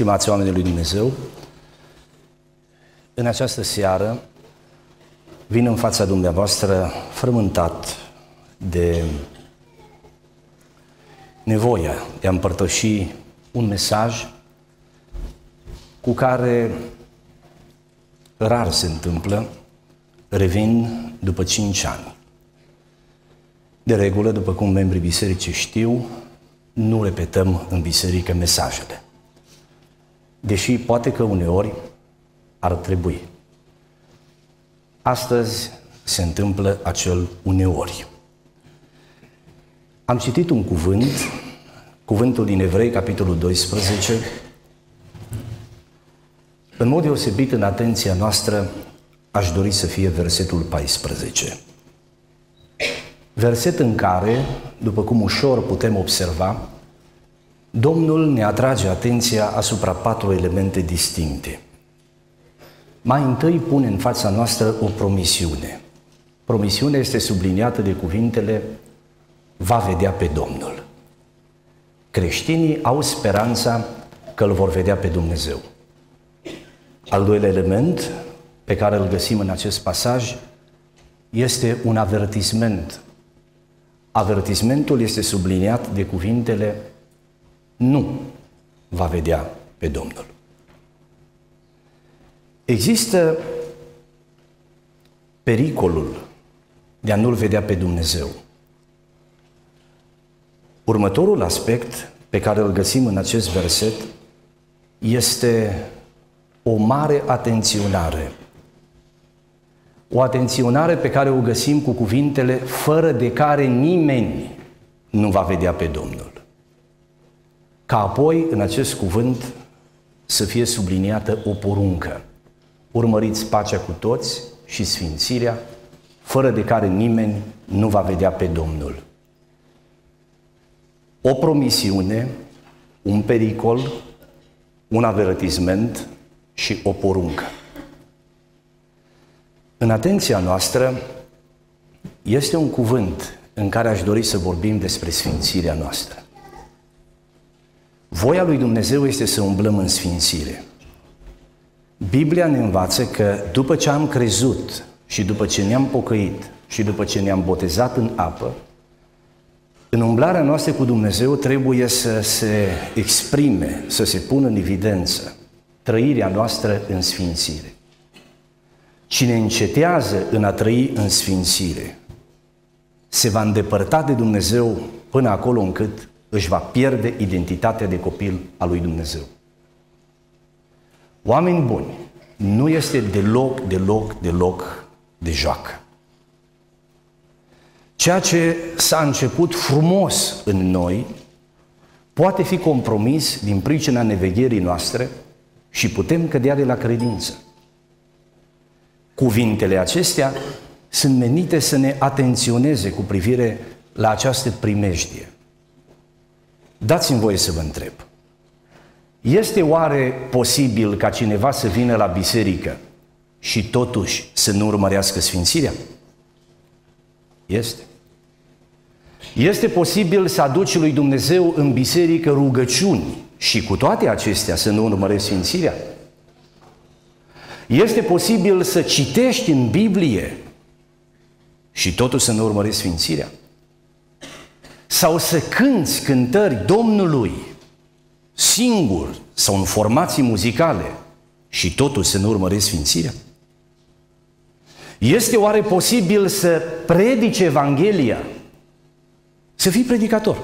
stimați oamenii lui Dumnezeu, în această seară vin în fața dumneavoastră frământat de nevoia de a împărtăși un mesaj cu care rar se întâmplă, revin după 5 ani. De regulă, după cum membrii bisericii știu, nu repetăm în biserică mesajele deși poate că uneori ar trebui. Astăzi se întâmplă acel uneori. Am citit un cuvânt, cuvântul din Evrei, capitolul 12, în mod deosebit în atenția noastră aș dori să fie versetul 14. Verset în care, după cum ușor putem observa, Domnul ne atrage atenția asupra patru elemente distincte. Mai întâi pune în fața noastră o promisiune. Promisiunea este subliniată de cuvintele va vedea pe Domnul. Creștinii au speranța că îl vor vedea pe Dumnezeu. Al doilea element pe care îl găsim în acest pasaj este un avertisment. Avertismentul este subliniat de cuvintele nu va vedea pe Domnul. Există pericolul de a nu-L vedea pe Dumnezeu. Următorul aspect pe care îl găsim în acest verset este o mare atenționare. O atenționare pe care o găsim cu cuvintele fără de care nimeni nu va vedea pe Domnul ca apoi în acest cuvânt să fie subliniată o poruncă. Urmăriți pacea cu toți și sfințirea, fără de care nimeni nu va vedea pe Domnul. O promisiune, un pericol, un avertisment și o poruncă. În atenția noastră este un cuvânt în care aș dori să vorbim despre sfințirea noastră. Voia lui Dumnezeu este să umblăm în sfințire. Biblia ne învață că după ce am crezut și după ce ne-am pocăit și după ce ne-am botezat în apă, în umblarea noastră cu Dumnezeu trebuie să se exprime, să se pună în evidență trăirea noastră în sfințire. Cine încetează în a trăi în sfințire, se va îndepărta de Dumnezeu până acolo încât își va pierde identitatea de copil al lui Dumnezeu. Oameni buni, nu este deloc, deloc, deloc de joacă. Ceea ce s-a început frumos în noi poate fi compromis din pricina nevegherii noastre și putem cădea de la credință. Cuvintele acestea sunt menite să ne atenționeze cu privire la această primejdie. Dați-mi voie să vă întreb. Este oare posibil ca cineva să vină la biserică și totuși să nu urmărească sfințirea? Este. Este posibil să aduci lui Dumnezeu în biserică rugăciuni și cu toate acestea să nu urmărești sfințirea? Este posibil să citești în Biblie și totuși să nu urmărești sfințirea? sau să cânți cântări Domnului singur sau în formații muzicale și totuși să nu urmărești sfințirea? Este oare posibil să predice Evanghelia? Să fii predicator,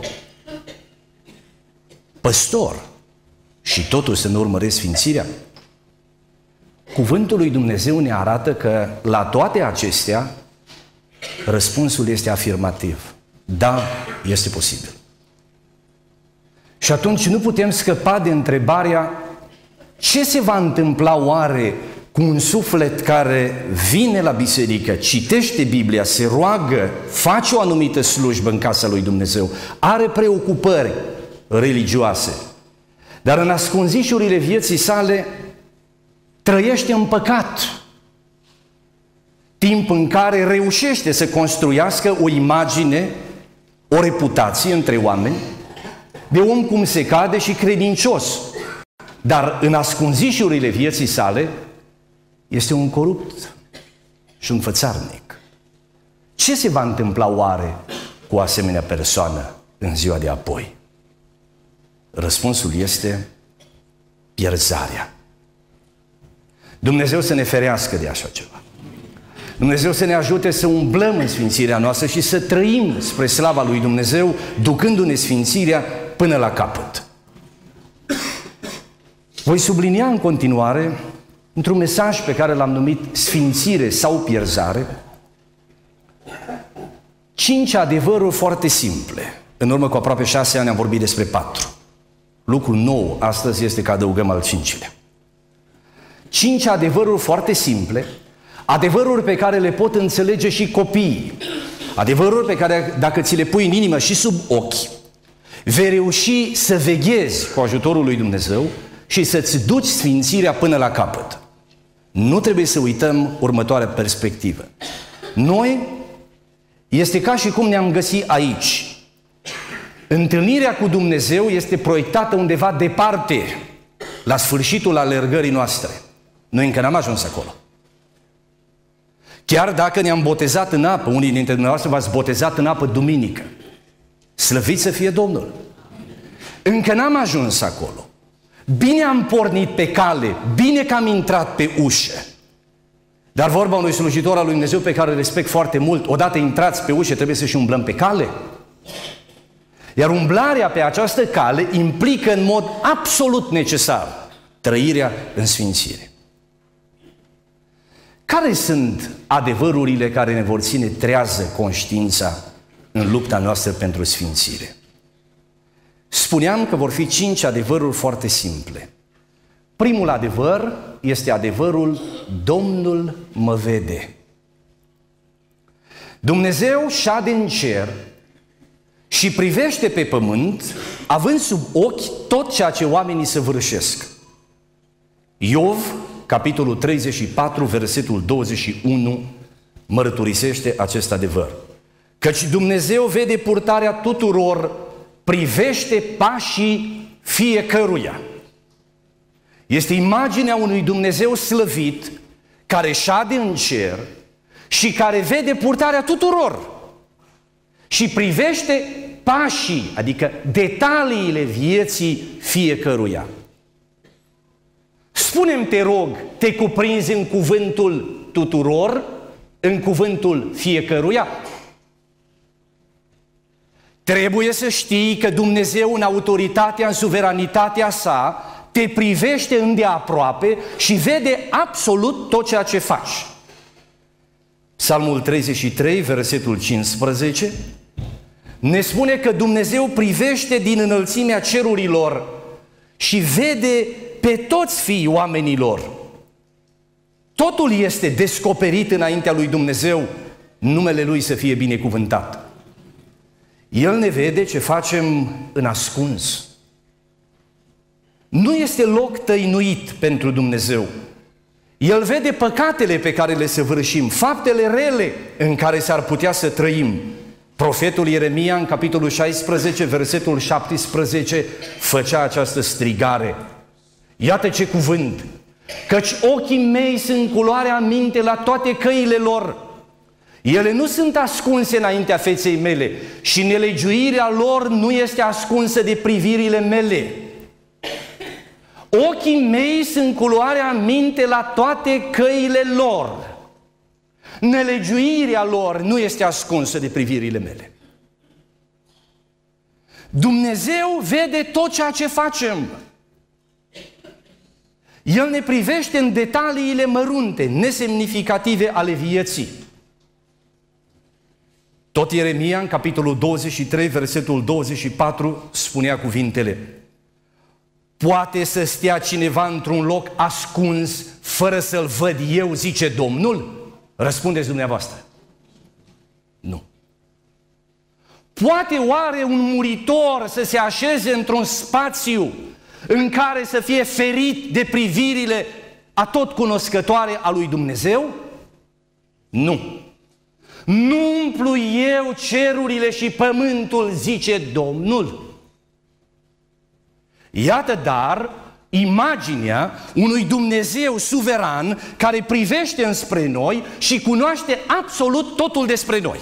păstor și totuși să nu urmărești sfințirea? Cuvântul lui Dumnezeu ne arată că la toate acestea răspunsul este afirmativ. Da, este posibil. Și atunci nu putem scăpa de întrebarea ce se va întâmpla oare cu un suflet care vine la biserică, citește Biblia, se roagă, face o anumită slujbă în casa lui Dumnezeu, are preocupări religioase, dar în ascunzișurile vieții sale trăiește în păcat, timp în care reușește să construiască o imagine o reputație între oameni de om cum se cade și credincios, dar în ascunzișurile vieții sale este un corupt și un fățarnic. Ce se va întâmpla oare cu o asemenea persoană în ziua de apoi? Răspunsul este pierzarea. Dumnezeu să ne ferească de așa ceva. Dumnezeu să ne ajute să umblăm în sfințirea noastră și să trăim spre slava lui Dumnezeu, ducându-ne sfințirea până la capăt. Voi sublinia în continuare, într-un mesaj pe care l-am numit Sfințire sau Pierzare, cinci adevăruri foarte simple. În urmă cu aproape șase ani am vorbit despre patru. Lucru nou astăzi este că adăugăm al cincilea. Cinci adevăruri foarte simple Adevăruri pe care le pot înțelege și copiii. Adevăruri pe care dacă ți le pui în inimă și sub ochi, vei reuși să veghezi cu ajutorul lui Dumnezeu și să-ți duci sfințirea până la capăt. Nu trebuie să uităm următoarea perspectivă. Noi este ca și cum ne-am găsit aici. Întâlnirea cu Dumnezeu este proiectată undeva departe, la sfârșitul alergării noastre. Noi încă n-am ajuns acolo. Chiar dacă ne-am botezat în apă, unii dintre dumneavoastră v-ați botezat în apă duminică. Slăvit să fie Domnul! Încă n-am ajuns acolo. Bine am pornit pe cale, bine că am intrat pe ușă. Dar vorba unui slujitor al lui Dumnezeu pe care îl respect foarte mult, odată intrați pe ușă, trebuie să și umblăm pe cale. Iar umblarea pe această cale implică în mod absolut necesar trăirea în sfințire. Care sunt adevărurile care ne vor ține trează conștiința în lupta noastră pentru sfințire? Spuneam că vor fi cinci adevăruri foarte simple. Primul adevăr este adevărul Domnul mă vede. Dumnezeu șade în cer și privește pe pământ, având sub ochi tot ceea ce oamenii săvârșesc. Iov capitolul 34, versetul 21, mărturisește acest adevăr. Căci Dumnezeu vede purtarea tuturor, privește pașii fiecăruia. Este imaginea unui Dumnezeu slăvit care șade în cer și care vede purtarea tuturor și privește pașii, adică detaliile vieții fiecăruia. Spunem, te rog, te cuprinzi în cuvântul tuturor, în cuvântul fiecăruia? Trebuie să știi că Dumnezeu în autoritatea, în suveranitatea sa, te privește îndeaproape și vede absolut tot ceea ce faci. Psalmul 33, versetul 15, ne spune că Dumnezeu privește din înălțimea cerurilor și vede pe toți fiii oamenilor. Totul este descoperit înaintea lui Dumnezeu, numele Lui să fie binecuvântat. El ne vede ce facem în ascuns. Nu este loc tăinuit pentru Dumnezeu. El vede păcatele pe care le săvârșim, faptele rele în care s-ar putea să trăim. Profetul Ieremia, în capitolul 16, versetul 17, făcea această strigare – Iată ce cuvânt! Căci ochii mei sunt culoarea minte la toate căile lor. Ele nu sunt ascunse înaintea feței mele și nelegiuirea lor nu este ascunsă de privirile mele. Ochii mei sunt culoarea minte la toate căile lor. Nelegiuirea lor nu este ascunsă de privirile mele. Dumnezeu vede tot ceea ce facem. El ne privește în detaliile mărunte, nesemnificative ale vieții. Tot Ieremia, în capitolul 23, versetul 24, spunea cuvintele Poate să stea cineva într-un loc ascuns, fără să-l văd eu, zice Domnul? Răspundeți dumneavoastră. Nu. Poate oare un muritor să se așeze într-un spațiu în care să fie ferit de privirile tot cunoscătoare a lui Dumnezeu? Nu. Nu umplu eu cerurile și pământul, zice Domnul. Iată dar imaginea unui Dumnezeu suveran care privește înspre noi și cunoaște absolut totul despre noi.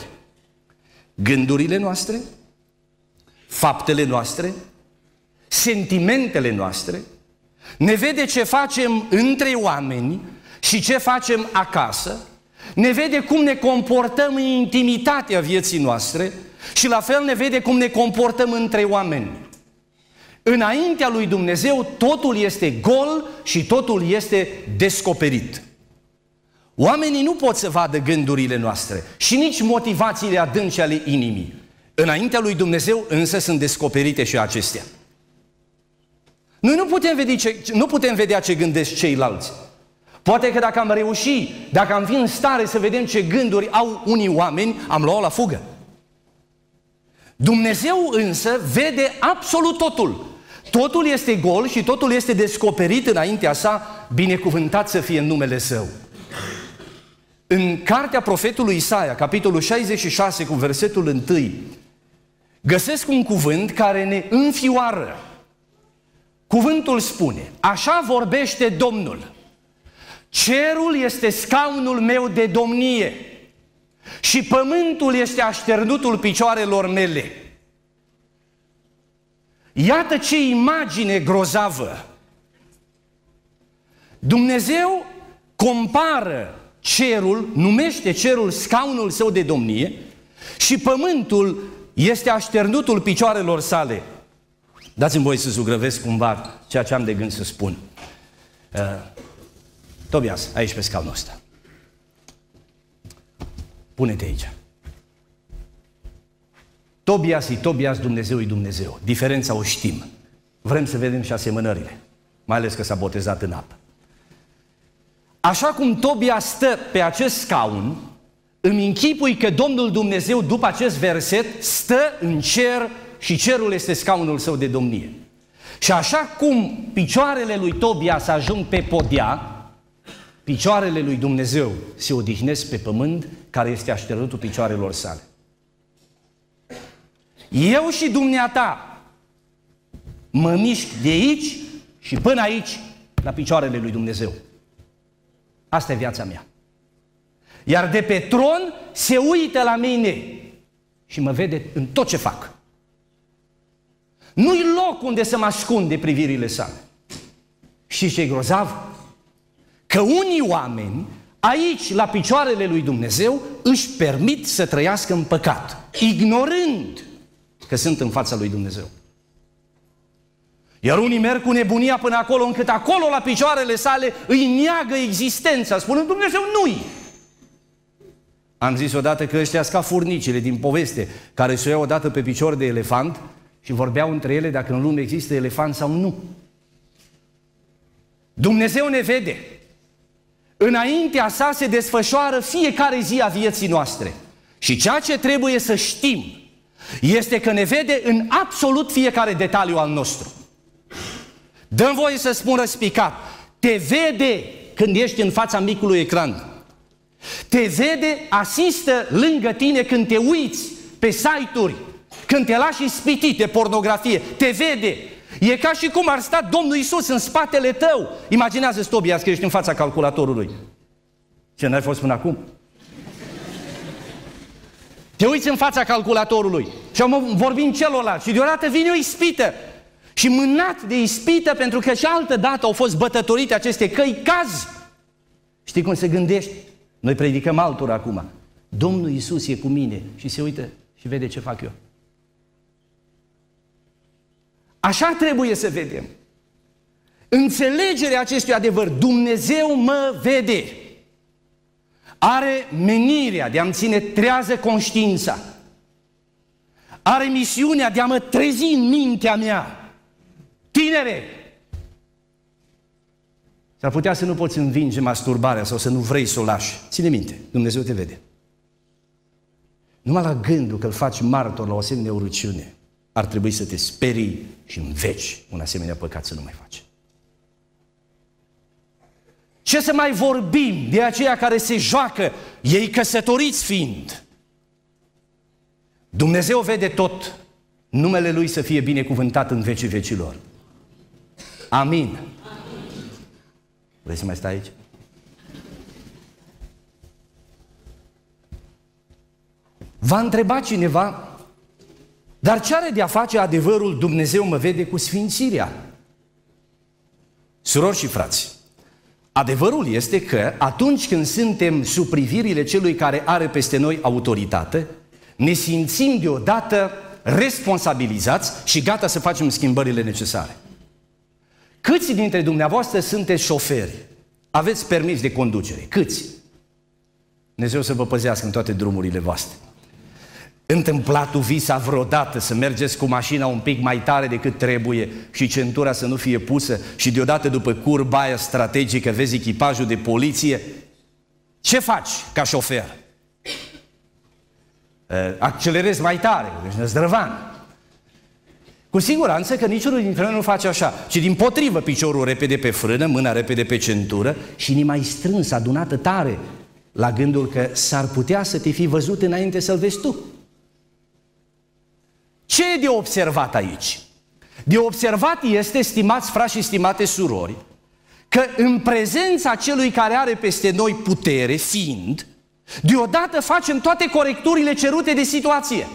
Gândurile noastre, faptele noastre, sentimentele noastre, ne vede ce facem între oameni și ce facem acasă, ne vede cum ne comportăm în intimitatea vieții noastre și la fel ne vede cum ne comportăm între oameni. Înaintea lui Dumnezeu totul este gol și totul este descoperit. Oamenii nu pot să vadă gândurile noastre și nici motivațiile adânci ale inimii. Înaintea lui Dumnezeu însă sunt descoperite și acestea. Noi nu putem, vedea ce, nu putem vedea ce gândesc ceilalți. Poate că dacă am reușit, dacă am fi în stare să vedem ce gânduri au unii oameni, am luat la fugă. Dumnezeu însă vede absolut totul. Totul este gol și totul este descoperit înaintea sa, binecuvântat să fie în numele său. În cartea profetului Isaia, capitolul 66 cu versetul 1, găsesc un cuvânt care ne înfioară Cuvântul spune, așa vorbește Domnul. Cerul este scaunul meu de domnie și pământul este așternutul picioarelor mele. Iată ce imagine grozavă! Dumnezeu compară cerul, numește cerul scaunul său de domnie și pământul este așternutul picioarelor sale. Dați-mi voi să zugrăvesc cumva ceea ce am de gând să spun. Uh, Tobias, aici pe scaunul ăsta. Pune-te aici. Tobias e Tobias, Dumnezeu e Dumnezeu. Diferența o știm. Vrem să vedem și asemănările. Mai ales că s-a botezat în apă. Așa cum Tobia stă pe acest scaun, îmi închipui că Domnul Dumnezeu, după acest verset, stă în cer și cerul este scaunul său de domnie. Și așa cum picioarele lui Tobia să ajung pe podea, picioarele lui Dumnezeu se odihnesc pe pământ care este așternutul picioarelor sale. Eu și dumneata mă mișc de aici și până aici la picioarele lui Dumnezeu. Asta e viața mea. Iar de pe tron se uită la mine și mă vede în tot ce fac. Nu-i loc unde să mă ascunde privirile sale. Și ce grozav? Că unii oameni, aici, la picioarele lui Dumnezeu, își permit să trăiască în păcat, ignorând că sunt în fața lui Dumnezeu. Iar unii merg cu nebunia până acolo, încât acolo, la picioarele sale, îi neagă existența, spunând, Dumnezeu nu-i. Am zis odată că ăștia ca furnicile din poveste, care se iau odată pe picior de elefant și vorbeau între ele dacă în lume există elefant sau nu. Dumnezeu ne vede. Înaintea sa se desfășoară fiecare zi a vieții noastre. Și ceea ce trebuie să știm este că ne vede în absolut fiecare detaliu al nostru. Dăm voie să spun răspicat. Te vede când ești în fața micului ecran. Te vede, asistă lângă tine când te uiți pe site-uri, când te lași ispitit de pornografie, te vede. E ca și cum ar sta Domnul Isus în spatele tău. Imaginează-ți, Tobias, că ești în fața calculatorului. Ce n-ai fost până acum? Te uiți în fața calculatorului și am vorbim celălalt și deodată vine o ispită. Și mânat de ispită, pentru că și altă dată au fost bătătorite aceste căi, caz. Știi cum se gândește? Noi predicăm altora acum. Domnul Isus e cu mine și se uită și vede ce fac eu. Așa trebuie să vedem. Înțelegerea acestui adevăr, Dumnezeu mă vede, are menirea de a-mi ține trează conștiința, are misiunea de a mă trezi în mintea mea. Tinere, S-ar putea să nu poți învinge masturbarea sau să nu vrei să o lași. Ține minte, Dumnezeu te vede. Numai la gândul că îl faci martor la o asemenea urăciune, ar trebui să te sperii și în veci un asemenea păcat să nu mai faci. Ce să mai vorbim de aceia care se joacă, ei căsătoriți fiind? Dumnezeu vede tot, numele Lui să fie binecuvântat în vecii vecilor. Amin. Amin. Vrei să mai stai aici? Va întreba cineva dar ce are de-a face adevărul Dumnezeu mă vede cu sfințirea? Surori și frați, adevărul este că atunci când suntem sub privirile celui care are peste noi autoritate, ne simțim deodată responsabilizați și gata să facem schimbările necesare. Câți dintre dumneavoastră sunteți șoferi? Aveți permis de conducere? Câți? Dumnezeu să vă păzească în toate drumurile voastre întâmplatul visa vreodată să mergeți cu mașina un pic mai tare decât trebuie și centura să nu fie pusă și deodată după curba aia strategică vezi echipajul de poliție? Ce faci ca șofer? Eh, accelerezi mai tare, deci năzdrăvan. Cu siguranță că niciunul dintre noi nu face așa, ci din potrivă piciorul repede pe frână, mâna repede pe centură și inima mai strâns, adunată tare, la gândul că s-ar putea să te fi văzut înainte să-l vezi tu. Ce e de observat aici? De observat este, stimați frați și stimate surori, că în prezența celui care are peste noi putere, fiind, deodată facem toate corecturile cerute de situație.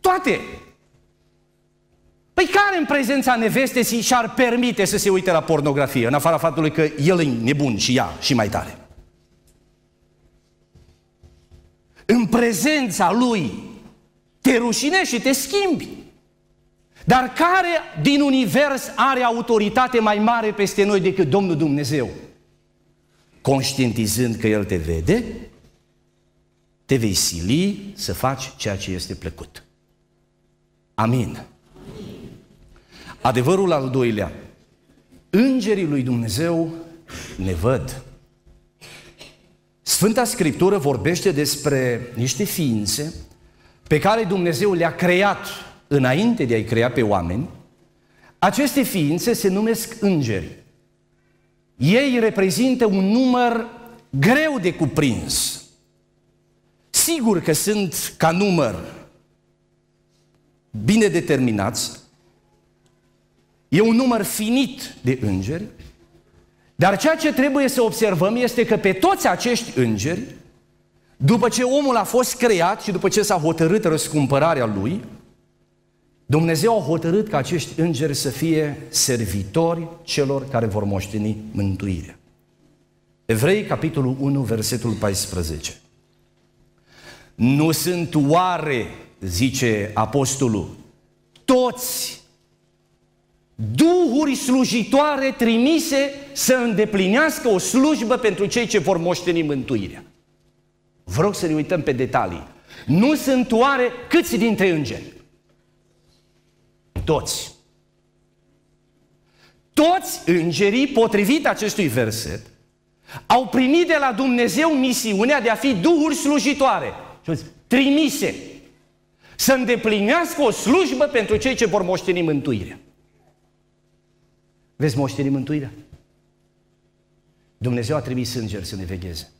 Toate. Păi care în prezența nevestei și-ar permite să se uite la pornografie, în afara faptului că el e nebun și ea și mai tare? În prezența lui te rușinești și te schimbi. Dar care din univers are autoritate mai mare peste noi decât Domnul Dumnezeu? Conștientizând că El te vede, te vei sili să faci ceea ce este plăcut. Amin. Adevărul al doilea. Îngerii lui Dumnezeu ne văd. Sfânta Scriptură vorbește despre niște ființe pe care Dumnezeu le-a creat înainte de a-i crea pe oameni, aceste ființe se numesc îngeri. Ei reprezintă un număr greu de cuprins. Sigur că sunt ca număr bine determinați, e un număr finit de îngeri, dar ceea ce trebuie să observăm este că pe toți acești îngeri după ce omul a fost creat și după ce s-a hotărât răscumpărarea lui, Dumnezeu a hotărât ca acești îngeri să fie servitori celor care vor moșteni mântuirea. Evrei, capitolul 1, versetul 14. Nu sunt oare, zice apostolul, toți duhuri slujitoare trimise să îndeplinească o slujbă pentru cei ce vor moșteni mântuirea. Vă rog să ne uităm pe detalii. Nu sunt oare câți dintre îngeri? Toți. Toți îngerii, potrivit acestui verset, au primit de la Dumnezeu misiunea de a fi duhuri slujitoare. Trimise. Să îndeplinească o slujbă pentru cei ce vor moșteni mântuirea. Vezi moșteni mântuirea? Dumnezeu a trimis îngeri să ne vegheze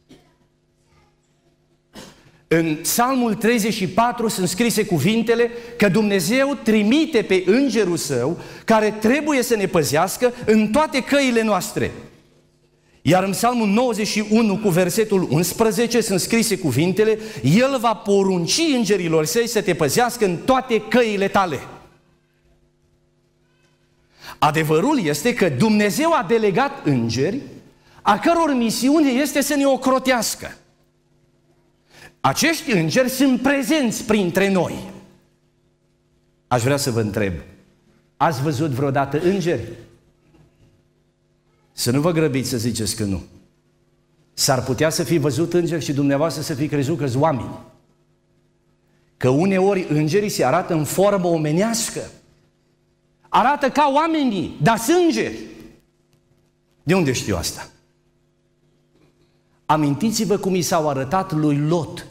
în Psalmul 34 sunt scrise cuvintele că Dumnezeu trimite pe îngerul său care trebuie să ne păzească în toate căile noastre. Iar în Psalmul 91 cu versetul 11 sunt scrise cuvintele El va porunci îngerilor săi să te păzească în toate căile tale. Adevărul este că Dumnezeu a delegat îngeri a căror misiune este să ne ocrotească. Acești îngeri sunt prezenți printre noi. Aș vrea să vă întreb, ați văzut vreodată îngeri? Să nu vă grăbiți să ziceți că nu. S-ar putea să fi văzut îngeri și dumneavoastră să fi crezut că oameni. Că uneori îngerii se arată în formă omenească. Arată ca oamenii, dar sânge. De unde știu asta? Amintiți-vă cum i s-au arătat lui Lot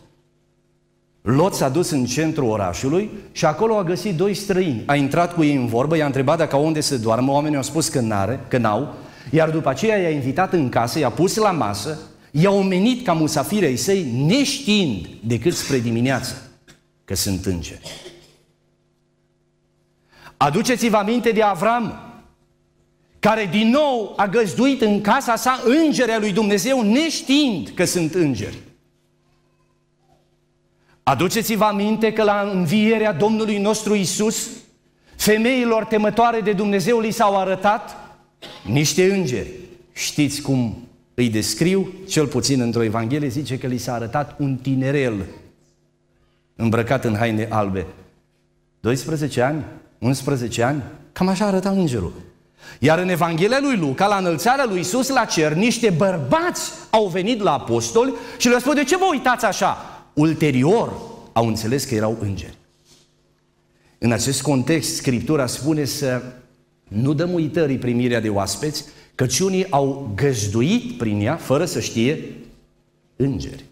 Lot s-a dus în centrul orașului și acolo a găsit doi străini. A intrat cu ei în vorbă, i-a întrebat dacă unde se doarmă, oamenii au spus că, n-are, că n-au, iar după aceea i-a invitat în casă, i-a pus la masă, i-a omenit ca musafirei săi, neștiind decât spre dimineață că sunt îngeri. Aduceți-vă aminte de Avram, care din nou a găzduit în casa sa îngerea lui Dumnezeu, neștiind că sunt îngeri. Aduceți-vă aminte că la învierea Domnului nostru Isus, femeilor temătoare de Dumnezeu li s-au arătat niște îngeri. Știți cum îi descriu? Cel puțin într-o evanghelie zice că li s-a arătat un tinerel îmbrăcat în haine albe. 12 ani? 11 ani? Cam așa arăta îngerul. Iar în Evanghelia lui Luca, la înălțarea lui Isus la cer, niște bărbați au venit la apostoli și le-au spus, de ce vă uitați așa? ulterior au înțeles că erau îngeri. În acest context, Scriptura spune să nu dăm uitării primirea de oaspeți, căci unii au găzduit prin ea, fără să știe, îngeri.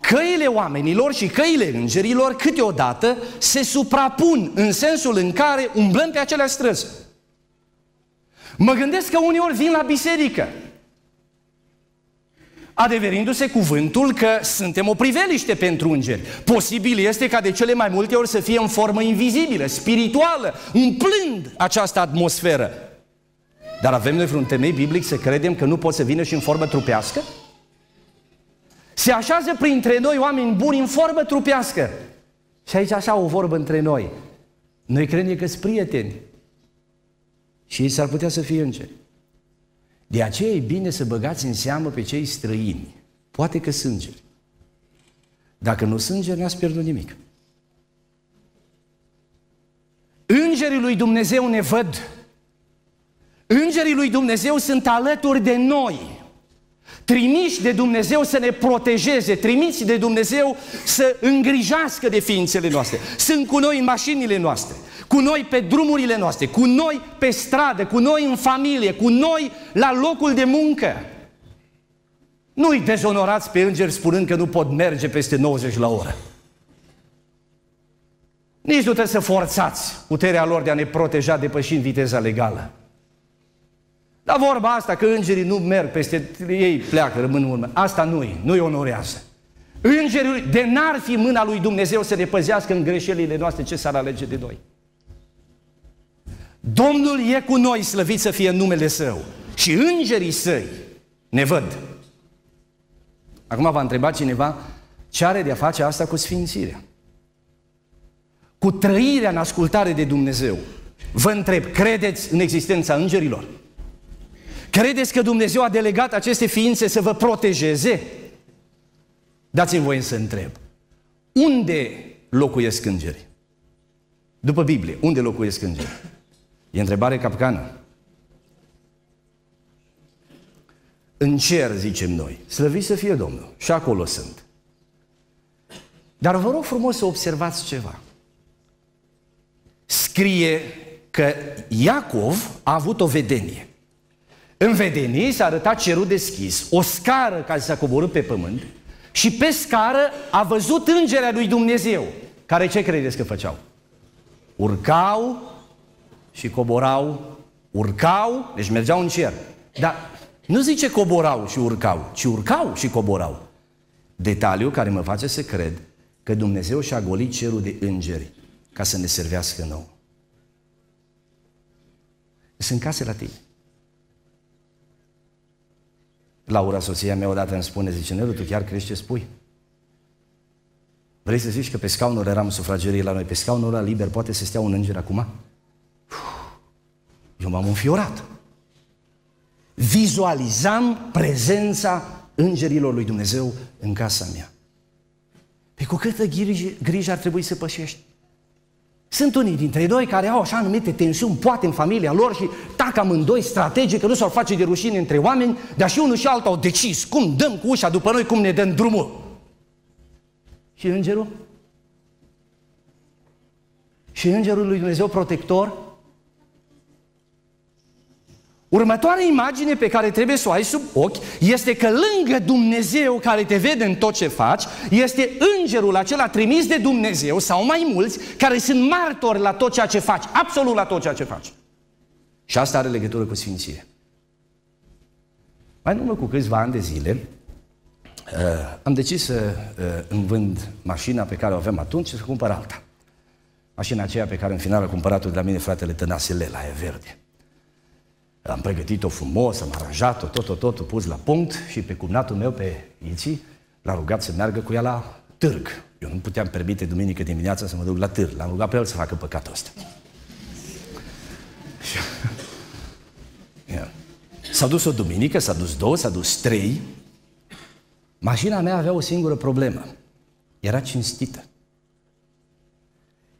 Căile oamenilor și căile îngerilor câteodată se suprapun în sensul în care umblăm pe acelea străzi. Mă gândesc că uneori vin la biserică adeverindu-se cuvântul că suntem o priveliște pentru îngeri. Posibil este ca de cele mai multe ori să fie în formă invizibilă, spirituală, umplând această atmosferă. Dar avem noi vreun temei biblic să credem că nu pot să vină și în formă trupească? Se așează printre noi oameni buni în formă trupească. Și aici așa o vorbă între noi. Noi credem că sunt prieteni. Și ei s-ar putea să fie îngeri. De aceea e bine să băgați în seamă pe cei străini. Poate că sângeri. Dacă nu sângeri, n-ați pierdut nimic. Îngerii lui Dumnezeu ne văd. Îngerii lui Dumnezeu sunt alături de noi. Trimiși de Dumnezeu să ne protejeze, trimiți de Dumnezeu să îngrijească de ființele noastre. Sunt cu noi în mașinile noastre cu noi pe drumurile noastre, cu noi pe stradă, cu noi în familie, cu noi la locul de muncă. Nu-i dezonorați pe îngeri spunând că nu pot merge peste 90 la oră. Nici nu trebuie să forțați puterea lor de a ne proteja depășind viteza legală. Dar vorba asta că îngerii nu merg peste ei, pleacă, rămân în urmă. Asta nu-i, nu-i onorează. Îngerii, de n-ar fi mâna lui Dumnezeu să ne păzească în greșelile noastre ce s-ar alege de noi. Domnul e cu noi, slăvit să fie numele Său. Și îngerii Săi ne văd. Acum v-a întrebat cineva ce are de-a face asta cu sfințirea. Cu trăirea în ascultare de Dumnezeu. Vă întreb, credeți în existența îngerilor? Credeți că Dumnezeu a delegat aceste ființe să vă protejeze? Dați-mi voie să întreb. Unde locuiesc îngerii? După Biblie, unde locuiesc îngerii? E întrebare capcană. În cer, zicem noi, slăviți să fie Domnul. Și acolo sunt. Dar vă rog frumos să observați ceva. Scrie că Iacov a avut o vedenie. În vedenie s-a arătat cerul deschis, o scară care s-a coborât pe pământ și pe scară a văzut îngerea lui Dumnezeu, care ce credeți că făceau? Urcau și coborau, urcau, deci mergeau în cer. Dar nu zice coborau și urcau, ci urcau și coborau. Detaliu care mă face să cred că Dumnezeu și-a golit cerul de îngeri ca să ne servească nou. Sunt case la tine. Laura, soția mea, odată îmi spune, zice, Nelu, tu chiar crești ce spui? Vrei să zici că pe scaunul eram sufragerie la noi, pe scaunul ăla liber poate să stea un înger acum? Eu m-am înfiorat. Vizualizam prezența îngerilor lui Dumnezeu în casa mea. Pe păi cu câtă grijă ar trebui să pășești? Sunt unii dintre doi care au așa anumite tensiuni, poate în familia lor și tac amândoi strategic, că nu s au face de rușine între oameni, dar și unul și altul au decis cum dăm cu ușa după noi, cum ne dăm drumul. Și îngerul? Și îngerul lui Dumnezeu protector Următoarea imagine pe care trebuie să o ai sub ochi este că lângă Dumnezeu care te vede în tot ce faci, este îngerul acela trimis de Dumnezeu sau mai mulți care sunt martori la tot ceea ce faci, absolut la tot ceea ce faci. Și asta are legătură cu Sfinție. Mai în urmă cu câțiva ani de zile, uh, am decis să uh, îmi vând mașina pe care o aveam atunci și să cumpăr alta. Mașina aceea pe care în final a cumpărat-o de la mine fratele Tănase Lela, e verde. Am pregătit-o frumos, am aranjat-o, tot, tot, pus la punct și pe cumnatul meu, pe Ici, l-am rugat să meargă cu ea la târg. Eu nu puteam permite duminică dimineața să mă duc la târg. L-am rugat pe el să facă păcatul ăsta. S-a dus o duminică, s-a dus două, s-a dus trei. Mașina mea avea o singură problemă. Era cinstită.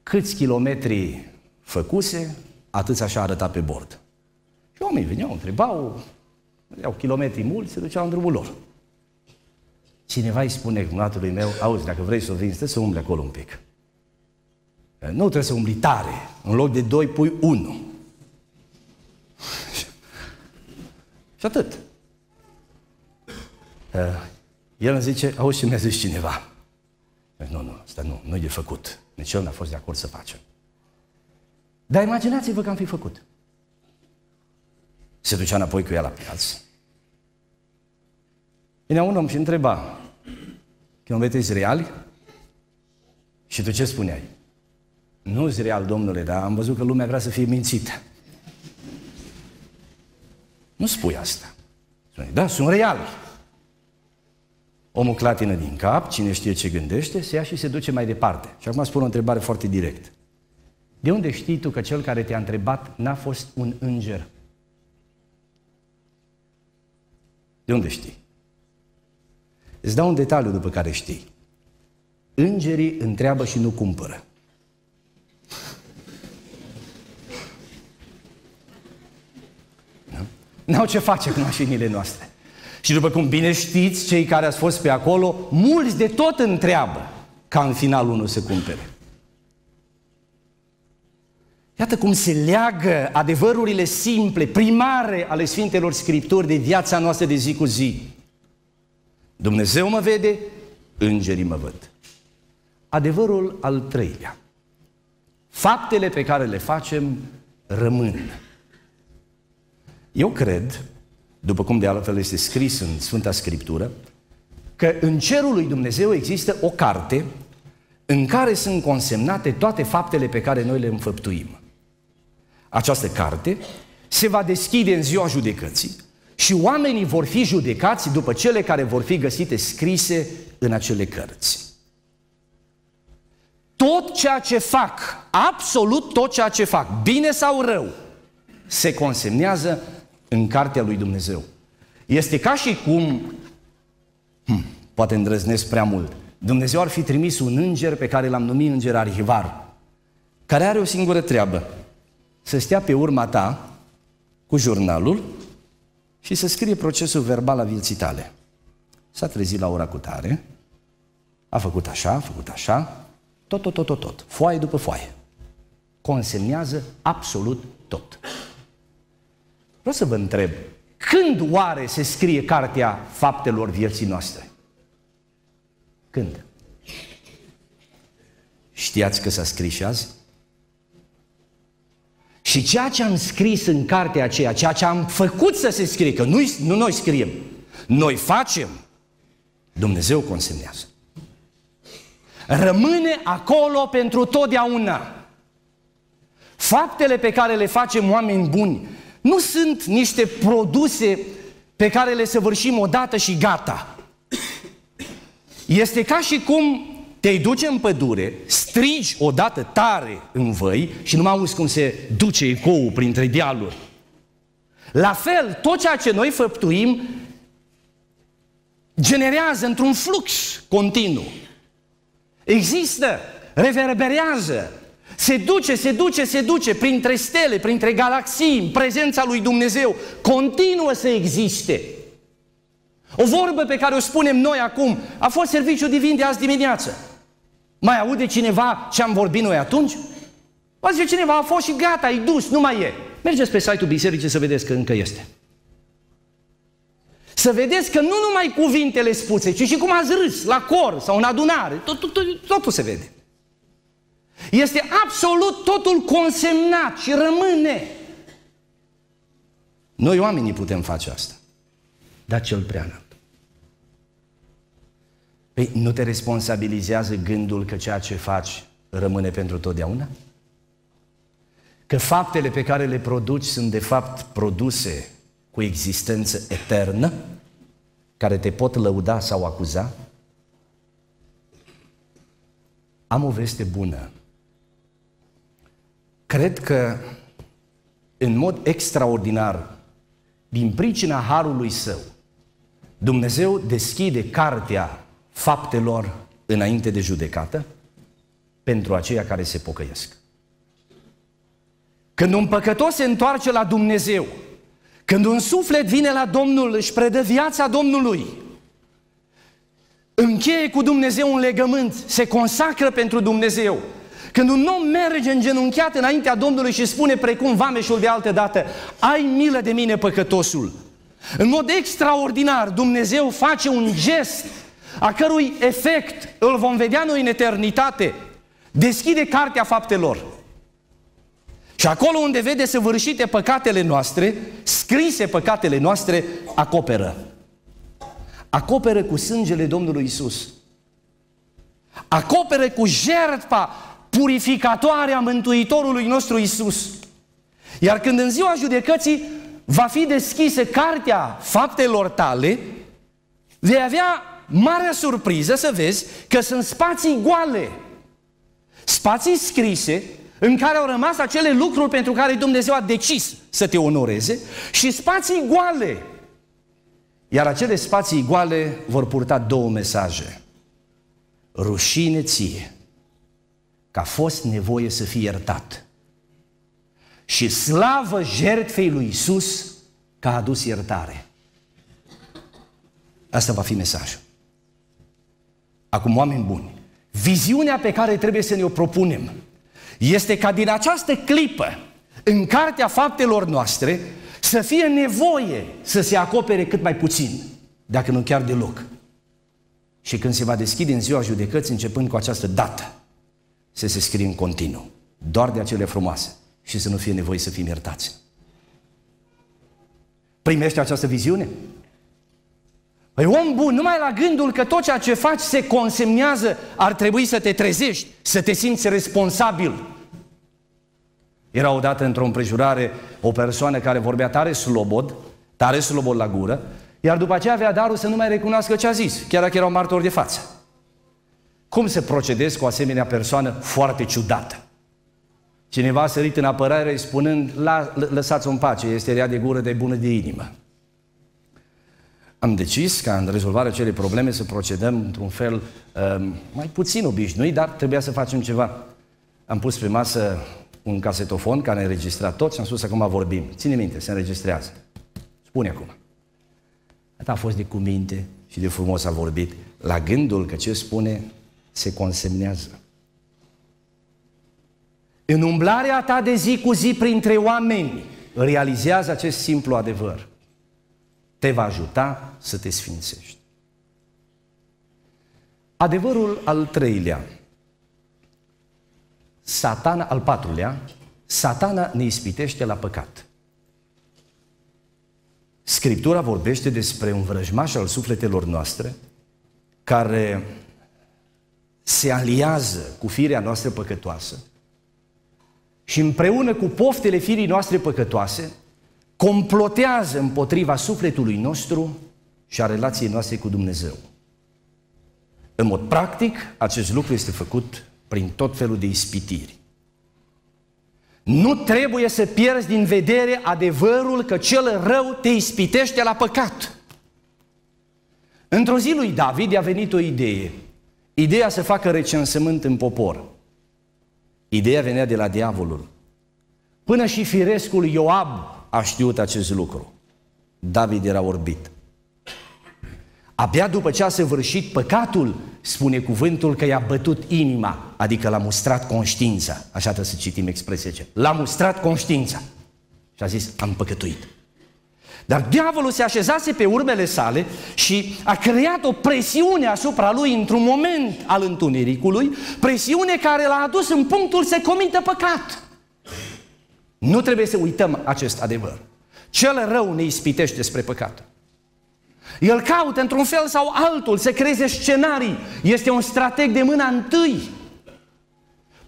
Câți kilometri făcuse, atât așa arăta pe bord. Și oamenii veneau, întrebau, erau kilometri mulți, se duceau în drumul lor. Cineva îi spune cumnatului meu, auzi, dacă vrei să o vinzi, să umbli acolo un pic. Nu trebuie să umbli tare. În loc de doi, pui unu. și atât. Eh, el îmi zice, auzi ce mi-a zis cineva. Nu, nu, asta nu, nu e de făcut. Nici el n-a fost de acord să facem. Dar imaginați-vă că am fi făcut se ducea înapoi cu ea la piață. Venea un om și întreba, vedeți reali? Și tu ce spuneai? Nu ți real, domnule, dar am văzut că lumea vrea să fie mințită. Nu spui asta. Spune, da, sunt real. Omul clatină din cap, cine știe ce gândește, se ia și se duce mai departe. Și acum spun o întrebare foarte direct. De unde știi tu că cel care te-a întrebat n-a fost un înger? De unde știi? Îți dau un detaliu după care știi. Îngerii întreabă și nu cumpără. Da? N-au ce face cu mașinile noastre. Și după cum bine știți, cei care ați fost pe acolo, mulți de tot întreabă ca în final unul să cumpere. Iată cum se leagă adevărurile simple, primare ale Sfintelor Scripturi de viața noastră de zi cu zi. Dumnezeu mă vede, îngerii mă văd. Adevărul al treilea. Faptele pe care le facem rămân. Eu cred, după cum de altfel este scris în Sfânta Scriptură, că în cerul lui Dumnezeu există o carte în care sunt consemnate toate faptele pe care noi le înfăptuim această carte, se va deschide în ziua judecății și oamenii vor fi judecați după cele care vor fi găsite scrise în acele cărți. Tot ceea ce fac, absolut tot ceea ce fac, bine sau rău, se consemnează în cartea lui Dumnezeu. Este ca și cum, hmm, poate îndrăznesc prea mult, Dumnezeu ar fi trimis un înger pe care l-am numit înger arhivar, care are o singură treabă, să stea pe urma ta cu jurnalul și să scrie procesul verbal a vieții tale. S-a trezit la ora cu tare, a făcut așa, a făcut așa, tot, tot, tot, tot, tot, foaie după foaie. Consemnează absolut tot. Vreau să vă întreb, când oare se scrie cartea faptelor vieții noastre? Când? Știați că s-a scris și azi? Și ceea ce am scris în cartea aceea, ceea ce am făcut să se scrie, că nu, nu noi scriem, noi facem, Dumnezeu consemnează. Rămâne acolo pentru totdeauna. Faptele pe care le facem oameni buni nu sunt niște produse pe care le săvârșim odată și gata. Este ca și cum te duce în pădure, strigi odată tare în văi și nu mai auzi cum se duce ecoul printre dealuri. La fel, tot ceea ce noi făptuim generează într-un flux continuu. Există, reverberează, se duce, se duce, se duce printre stele, printre galaxii, în prezența lui Dumnezeu. Continuă să existe. O vorbă pe care o spunem noi acum a fost serviciu divin de azi dimineață. Mai aude cineva ce am vorbit noi atunci? Va zice cineva, a fost și gata, ai dus, nu mai e. Mergeți pe site-ul bisericii să vedeți că încă este. Să vedeți că nu numai cuvintele spuse, ci și cum ați râs la cor sau în adunare, tot, tot, tot, totul se vede. Este absolut totul consemnat și rămâne. Noi oamenii putem face asta, dar cel prea Păi nu te responsabilizează gândul că ceea ce faci rămâne pentru totdeauna? Că faptele pe care le produci sunt de fapt produse cu existență eternă, care te pot lăuda sau acuza? Am o veste bună. Cred că, în mod extraordinar, din pricina harului său, Dumnezeu deschide cartea faptelor înainte de judecată pentru aceia care se pocăiesc. Când un păcătos se întoarce la Dumnezeu, când un suflet vine la Domnul, își predă viața Domnului, încheie cu Dumnezeu un legământ, se consacră pentru Dumnezeu, când un om merge în genunchiat înaintea Domnului și spune precum vameșul de altă dată, ai milă de mine păcătosul. În mod extraordinar, Dumnezeu face un gest a cărui efect îl vom vedea noi în eternitate, deschide cartea faptelor. Și acolo unde vede săvârșite păcatele noastre, scrise păcatele noastre, acoperă. Acoperă cu sângele Domnului Isus. Acoperă cu jertfa purificatoare a Mântuitorului nostru Isus. Iar când în ziua judecății va fi deschisă cartea faptelor tale, vei avea marea surpriză să vezi că sunt spații goale, spații scrise, în care au rămas acele lucruri pentru care Dumnezeu a decis să te onoreze și spații goale. Iar acele spații goale vor purta două mesaje. Rușine ție, că a fost nevoie să fii iertat. Și slavă jertfei lui Isus că a adus iertare. Asta va fi mesajul. Acum, oameni buni, viziunea pe care trebuie să ne-o propunem este ca din această clipă, în cartea faptelor noastre, să fie nevoie să se acopere cât mai puțin, dacă nu chiar deloc. Și când se va deschide în ziua judecății, începând cu această dată, să se scrie în continuu, doar de acele frumoase și să nu fie nevoie să fim iertați. Primește această viziune? Păi om bun, numai la gândul că tot ceea ce faci se consemnează, ar trebui să te trezești, să te simți responsabil. Era odată într-o împrejurare o persoană care vorbea tare slobod, tare slobod la gură, iar după aceea avea darul să nu mai recunoască ce a zis, chiar dacă erau martori de față. Cum se procedezi cu o asemenea persoană foarte ciudată? Cineva a sărit în apărare spunând, lăsați-o în pace, este rea de gură de bună de inimă am decis ca în rezolvarea acelei probleme să procedăm într-un fel uh, mai puțin obișnuit, dar trebuia să facem ceva. Am pus pe masă un casetofon care a înregistrat tot și am spus acum vorbim. Ține minte, se înregistrează. Spune acum. Asta a fost de cuminte și de frumos a vorbit. La gândul că ce spune se consemnează. În umblarea ta de zi cu zi printre oameni realizează acest simplu adevăr te va ajuta să te sfințești. Adevărul al treilea, satana, al patrulea, satana ne ispitește la păcat. Scriptura vorbește despre un vrăjmaș al sufletelor noastre care se aliază cu firea noastră păcătoasă și împreună cu poftele firii noastre păcătoase complotează împotriva sufletului nostru și a relației noastre cu Dumnezeu. În mod practic, acest lucru este făcut prin tot felul de ispitiri. Nu trebuie să pierzi din vedere adevărul că cel rău te ispitește la păcat. Într-o zi lui David i-a venit o idee. Ideea să facă recensământ în popor. Ideea venea de la diavolul. Până și firescul Ioab, a știut acest lucru. David era orbit. Abia după ce a săvârșit păcatul, spune cuvântul că i-a bătut inima, adică l-a mustrat conștiința. Așa trebuie să citim expresia ce. L-a mustrat conștiința. Și a zis, am păcătuit. Dar diavolul se așezase pe urmele sale și a creat o presiune asupra lui într-un moment al întunericului, presiune care l-a adus în punctul să comită păcat. Nu trebuie să uităm acest adevăr. Cel rău ne ispitește despre păcat. El caută într-un fel sau altul să creeze scenarii. Este un strateg de mâna întâi.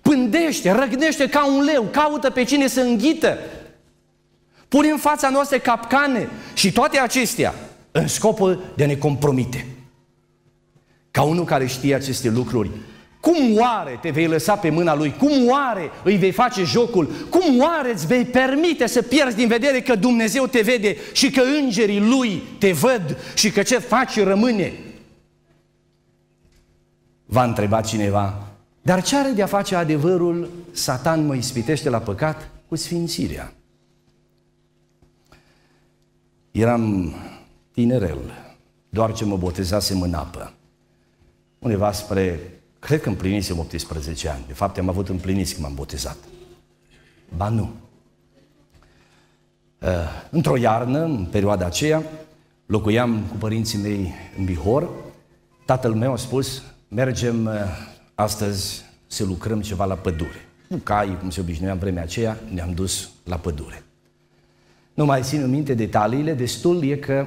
Pândește, răgnește ca un leu, caută pe cine să înghită. Pune în fața noastră capcane și toate acestea în scopul de a ne compromite. Ca unul care știe aceste lucruri, cum oare te vei lăsa pe mâna lui? Cum oare îi vei face jocul? Cum oare îți vei permite să pierzi din vedere că Dumnezeu te vede și că îngerii lui te văd și că ce faci rămâne? Va întreba cineva, dar ce are de-a face adevărul? Satan mă ispitește la păcat cu sfințirea. Eram tinerel, doar ce mă botezasem în apă, undeva spre Cred că împlinisem 18 ani. De fapt, am avut împlinit când m-am botezat. Ba nu. Uh, într-o iarnă, în perioada aceea, locuiam cu părinții mei în Bihor. Tatăl meu a spus, mergem uh, astăzi să lucrăm ceva la pădure. Cu cai, cum se obișnuia în vremea aceea, ne-am dus la pădure. Nu mai țin în minte detaliile, destul e că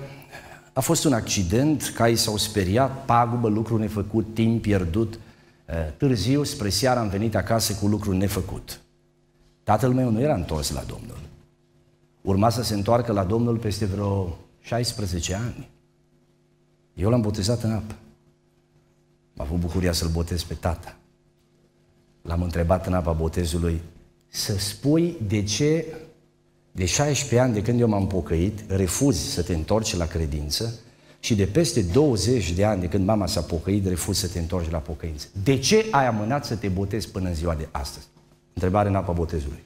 a fost un accident, caii s-au speriat, pagubă, lucru nefăcut, timp pierdut – Eh, târziu, spre seara, am venit acasă cu lucru nefăcut. Tatăl meu nu era întors la Domnul. Urma să se întoarcă la Domnul peste vreo 16 ani. Eu l-am botezat în apă. M-a avut bucuria să-l botez pe tata. L-am întrebat în apa botezului să spui de ce de 16 ani de când eu m-am pocăit, refuzi să te întorci la credință și de peste 20 de ani de când mama s-a pocăit, refuz să te întorci la pocăință. De ce ai amânat să te botezi până în ziua de astăzi? Întrebare în apa botezului.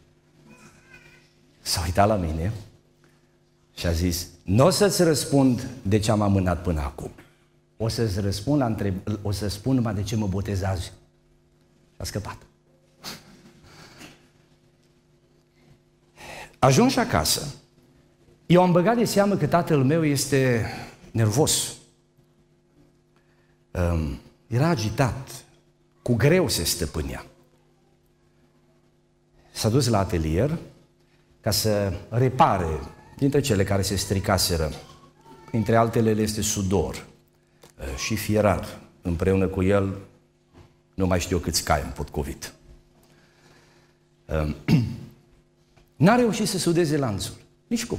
S-a uitat la mine și a zis, nu o să-ți răspund de ce am amânat până acum. O să-ți răspund la întreb... o să spun numai de ce mă botez azi. a scăpat. Ajuns acasă. Eu am băgat de seamă că tatăl meu este nervos, ehm, era agitat, cu greu se stăpânea. S-a dus la atelier ca să repare dintre cele care se stricaseră. între altele este sudor și fierar. Împreună cu el nu mai știu câți cai am potcovit. Ehm, n-a reușit să sudeze lanțul. Nici cum.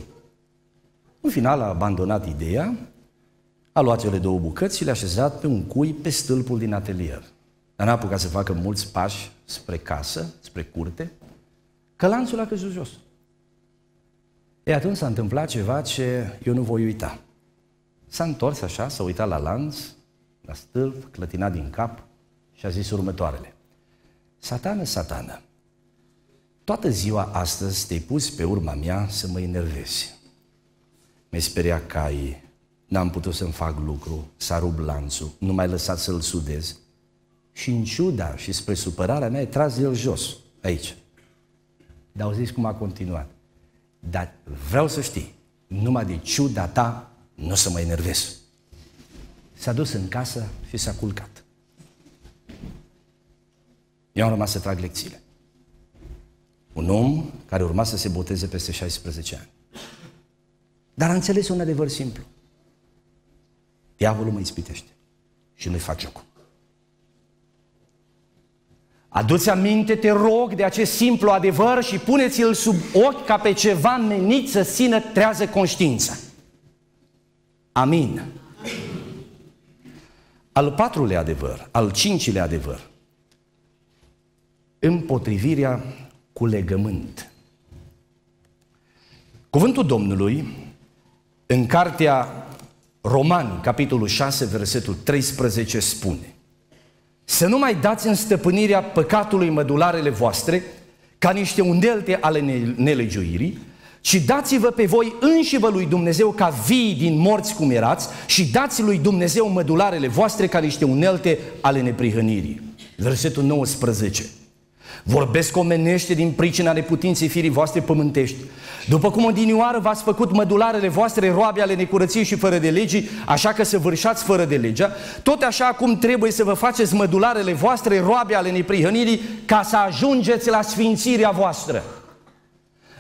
În final a abandonat ideea a luat cele două bucăți și le-a așezat pe un cui pe stâlpul din atelier. N-a apucat să facă mulți pași spre casă, spre curte, că lanțul a căzut jos. E atunci s-a întâmplat ceva ce eu nu voi uita. S-a întors așa, s-a uitat la lanț, la stâlp, clătina din cap și a zis următoarele. Satană, satană, toată ziua astăzi te-ai pus pe urma mea să mă enervezi. Mi-ai speriat caii, N-am putut să-mi fac lucru, s-a rupt lanțul, nu mai lăsat să-l sudez. Și în ciuda și spre supărarea mea, e tras el jos, aici. Dar zis cum a continuat. Dar vreau să știi, numai de ciuda ta nu o să mă enervez. S-a dus în casă și s-a culcat. Eu am rămas să trag lecțiile. Un om care urma să se boteze peste 16 ani. Dar a înțeles un adevăr simplu. Diavolul mă ispitește și nu-i fac jocul. Aduți aminte, te rog, de acest simplu adevăr și puneți-l sub ochi ca pe ceva menit să țină trează conștiința. Amin. Al patrulea adevăr, al cincilea adevăr, împotrivirea cu legământ. Cuvântul Domnului, în cartea Roman, capitolul 6, versetul 13 spune Să nu mai dați în stăpânirea păcatului mădularele voastre ca niște undelte ale nelegiuirii, ci dați-vă pe voi înșivă lui Dumnezeu ca vii din morți cum erați și dați lui Dumnezeu mădularele voastre ca niște unelte ale neprihănirii. Versetul 19 Vorbesc omenește din pricina neputinței firii voastre pământești. După cum odinioară v-ați făcut mădularele voastre roabe ale necurăției și fără de legii, așa că să vârșați fără de legea, tot așa acum trebuie să vă faceți mădularele voastre roabe ale neprihănirii ca să ajungeți la sfințirea voastră.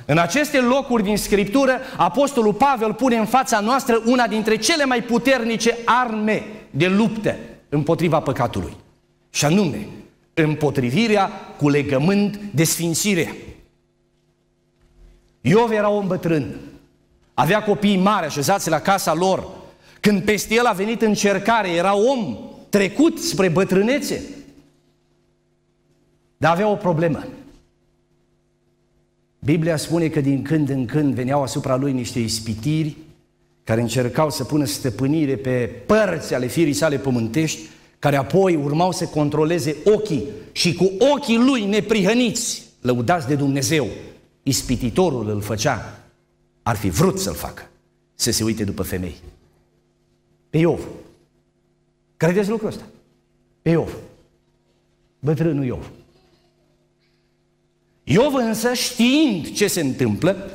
În aceste locuri din Scriptură, Apostolul Pavel pune în fața noastră una dintre cele mai puternice arme de luptă împotriva păcatului. Și anume, împotrivirea cu legământ de sfințire. Iov era un bătrân, avea copii mari așezați la casa lor. Când peste el a venit încercare, era om trecut spre bătrânețe. Dar avea o problemă. Biblia spune că din când în când veneau asupra lui niște ispitiri care încercau să pună stăpânire pe părți ale firii sale pământești care apoi urmau să controleze ochii și cu ochii lui neprihăniți, lăudați de Dumnezeu, ispititorul îl făcea, ar fi vrut să-l facă, să se uite după femei. Pe Iov. Credeți lucrul ăsta? Pe Iov. Bătrânul Iov. Iov însă, știind ce se întâmplă,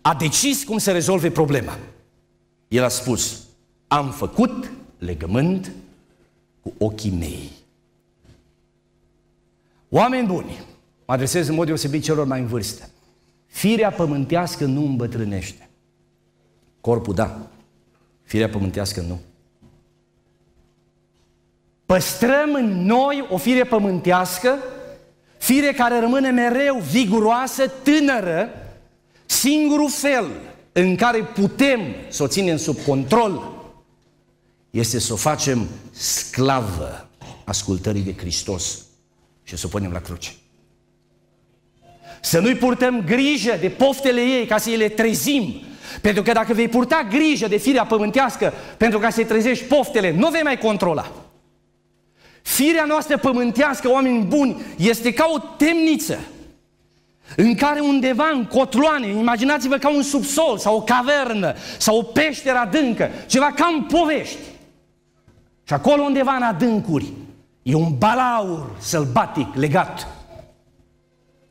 a decis cum să rezolve problema. El a spus, am făcut legământ cu ochii mei. Oameni buni, mă adresez în mod deosebit celor mai în vârstă. Firea pământească nu îmbătrânește. Corpul, da. Firea pământească nu. Păstrăm în noi o fire pământească, fire care rămâne mereu viguroasă, tânără, singurul fel în care putem să o ținem sub control este să o facem sclavă ascultării de Hristos și să o punem la cruce. Să nu-i purtăm grijă de poftele ei ca să ele trezim. Pentru că dacă vei purta grijă de firea pământească pentru ca să-i trezești poftele, nu vei mai controla. Firea noastră pământească, oameni buni, este ca o temniță în care undeva în cotloane, imaginați-vă ca un subsol sau o cavernă sau o peșteră adâncă, ceva ca în povești. Și acolo undeva în adâncuri e un balaur sălbatic legat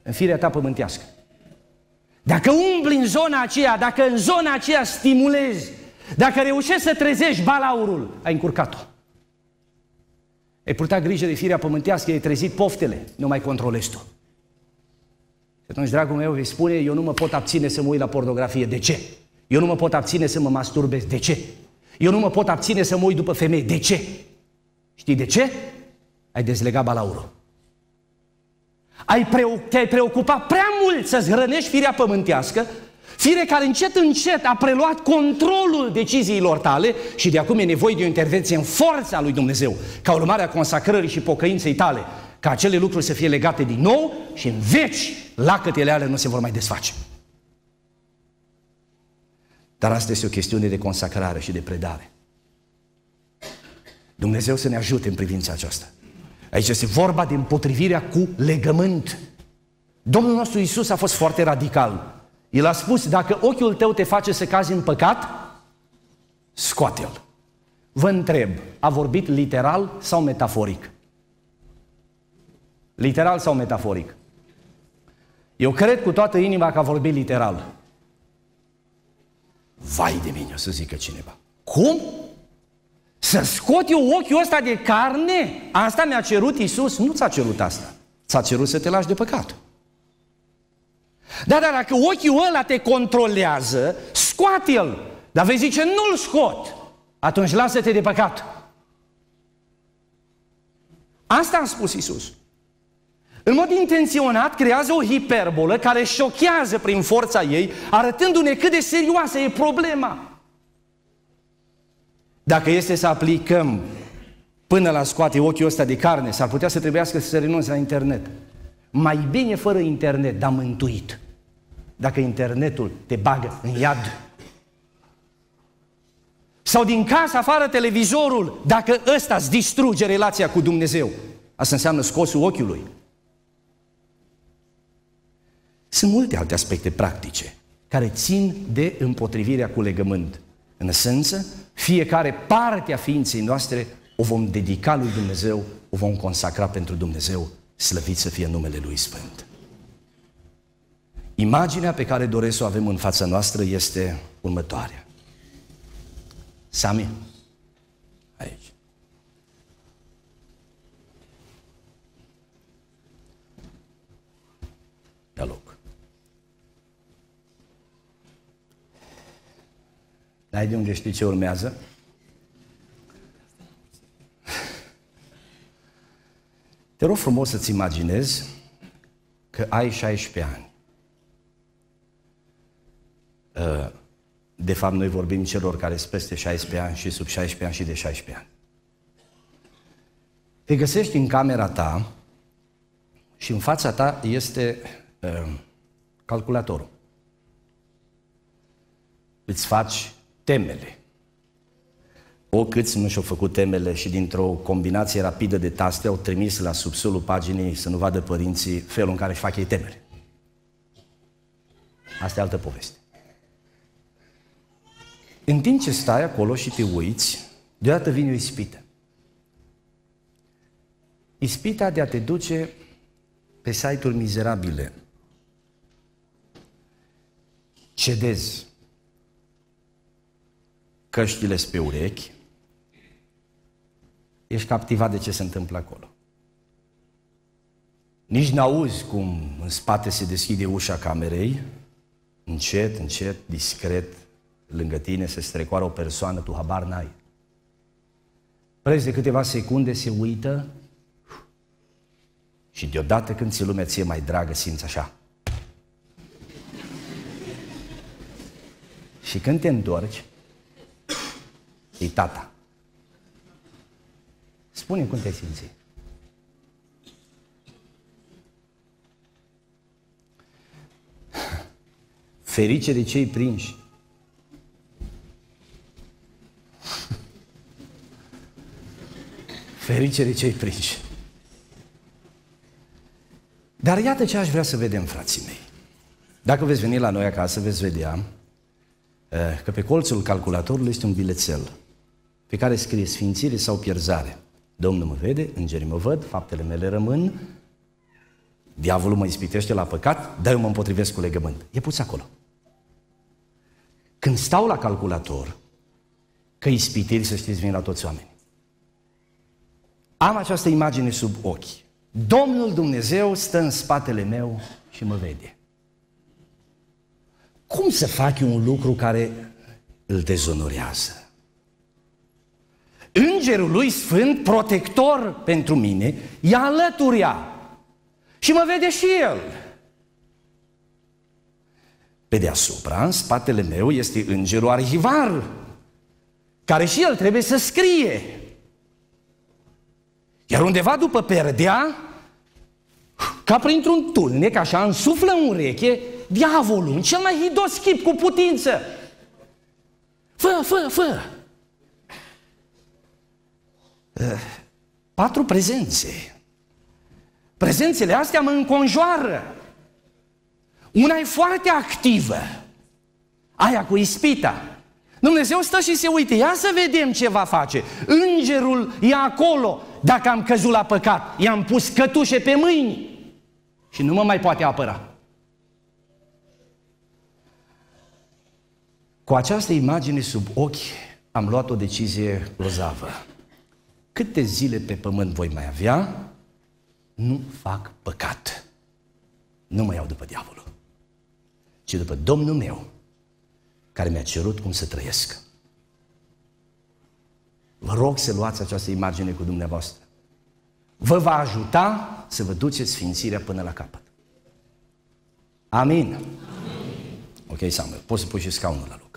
în firea ta pământească. Dacă umbli în zona aceea, dacă în zona aceea stimulezi, dacă reușești să trezești balaurul, ai încurcat-o. Ai purtat grijă de firea pământească, ai trezit poftele, nu mai controlezi tu. Și atunci, dragul meu, vei spune, eu nu mă pot abține să mă uit la pornografie. De ce? Eu nu mă pot abține să mă masturbez. De ce? Eu nu mă pot abține să mă uit după femei. De ce? Știi de ce? Ai dezlegat balaurul. Ai preo- te-ai preocupat prea mult să-ți hrănești firea pământească, fire care încet, încet a preluat controlul deciziilor tale și de acum e nevoie de o intervenție în forța lui Dumnezeu, ca urmare a consacrării și pocăinței tale, ca acele lucruri să fie legate din nou și în veci lacătele alea nu se vor mai desface. Dar asta este o chestiune de consacrare și de predare. Dumnezeu să ne ajute în privința aceasta. Aici este vorba de împotrivirea cu legământ. Domnul nostru Isus a fost foarte radical. El a spus, dacă ochiul tău te face să cazi în păcat, scoate-l. Vă întreb, a vorbit literal sau metaforic? Literal sau metaforic? Eu cred cu toată inima că a vorbit literal. Vai de mine, o să zică cineva. Cum? Să scot eu ochiul ăsta de carne? Asta mi-a cerut Isus? Nu ți-a cerut asta. Ți-a cerut să te lași de păcat. Da, dar dacă ochiul ăla te controlează, scoate-l. Dar vei zice, nu-l scot. Atunci lasă-te de păcat. Asta a spus Isus. În mod intenționat creează o hiperbolă care șochează prin forța ei, arătându-ne cât de serioasă e problema. Dacă este să aplicăm până la scoate ochiul ăsta de carne, s-ar putea să trebuiască să renunți la internet. Mai bine fără internet, dar mântuit. Dacă internetul te bagă în iad. Sau din casă afară televizorul, dacă ăsta îți distruge relația cu Dumnezeu. Asta înseamnă scosul ochiului. Sunt multe alte aspecte practice care țin de împotrivirea cu legământ. În esență, fiecare parte a ființei noastre o vom dedica lui Dumnezeu, o vom consacra pentru Dumnezeu, slăvit să fie numele Lui Sfânt. Imaginea pe care doresc să o avem în fața noastră este următoarea. Sami, aici. Dar de unde știi ce urmează? Te rog frumos să-ți imaginezi că ai 16 ani. Ă, de fapt, noi vorbim celor care sunt peste 16 ani și sub 16 ani și de 16 ani. Te găsești în camera ta și în fața ta este ă, calculatorul. Îți faci temele. O câți nu și-au făcut temele și dintr-o combinație rapidă de taste au trimis la subsolul paginii să nu vadă părinții felul în care își fac ei temele. Asta e altă poveste. În timp ce stai acolo și te uiți, deodată vine o ispită. Ispita de a te duce pe site-uri mizerabile. Cedezi căștile pe urechi, ești captivat de ce se întâmplă acolo. Nici n-auzi cum în spate se deschide ușa camerei, încet, încet, discret, lângă tine se strecoară o persoană, tu habar n-ai. Preț de câteva secunde se uită și deodată când ți lumea ție mai dragă simți așa. Și când te întorci, e tata. spune cum te simți. Ferice de cei prinși. Ferice de cei prinși. Dar iată ce aș vrea să vedem, frații mei. Dacă veți veni la noi acasă, veți vedea eh, că pe colțul calculatorului este un bilețel pe care scrie sfințire sau pierzare. Domnul mă vede, îngerii mă văd, faptele mele rămân, diavolul mă ispitește la păcat, dar eu mă împotrivesc cu legământ. E pus acolo. Când stau la calculator, că ispitiri, să știți, vin la toți oamenii. Am această imagine sub ochi. Domnul Dumnezeu stă în spatele meu și mă vede. Cum să fac eu un lucru care îl dezonorează? Îngerul lui Sfânt, protector pentru mine, ia a alăturia. Și mă vede și el. Pe deasupra, în spatele meu, este îngerul arhivar, care și el trebuie să scrie. Iar undeva după perdea, ca printr-un tulnec, așa, însuflă în ureche, diavolul, în cel mai hidos chip cu putință. Fă, fă, fă! Eh, patru prezențe. Prezențele astea mă înconjoară. Una e foarte activă, aia cu ispita. Dumnezeu stă și se uite, ia să vedem ce va face. Îngerul e acolo, dacă am căzut la păcat, i-am pus cătușe pe mâini și nu mă mai poate apăra. Cu această imagine sub ochi am luat o decizie grozavă câte zile pe pământ voi mai avea, nu fac păcat. Nu mă iau după diavolul, ci după Domnul meu, care mi-a cerut cum să trăiesc. Vă rog să luați această imagine cu dumneavoastră. Vă va ajuta să vă duceți sfințirea până la capăt. Amin. Amin. Ok, Samuel, poți să pui și scaunul la loc.